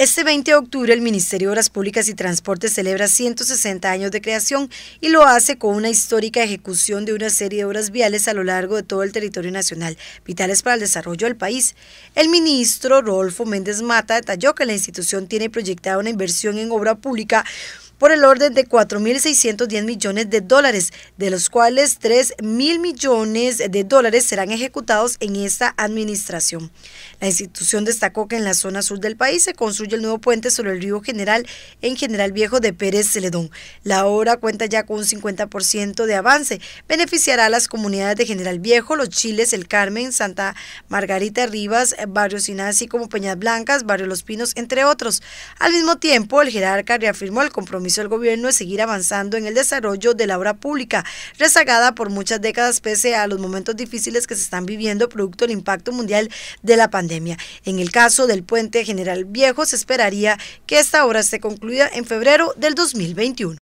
Este 20 de octubre el Ministerio de Obras Públicas y Transportes celebra 160 años de creación y lo hace con una histórica ejecución de una serie de obras viales a lo largo de todo el territorio nacional, vitales para el desarrollo del país. El ministro Rolfo Méndez Mata detalló que la institución tiene proyectada una inversión en obra pública por el orden de 4.610 millones de dólares, de los cuales 3.000 millones de dólares serán ejecutados en esta administración. La institución destacó que en la zona sur del país se construye el nuevo puente sobre el río General en General Viejo de Pérez Celedón. La obra cuenta ya con un 50% de avance. Beneficiará a las comunidades de General Viejo, Los Chiles, El Carmen, Santa Margarita Rivas, Barrio Sinasi como Peñas Blancas, Barrio Los Pinos, entre otros. Al mismo tiempo, el jerarca reafirmó el compromiso el gobierno es seguir avanzando en el desarrollo de la obra pública, rezagada por muchas décadas pese a los momentos difíciles que se están viviendo producto del impacto mundial de la pandemia. En el caso del puente General Viejo, se esperaría que esta obra esté concluida en febrero del 2021.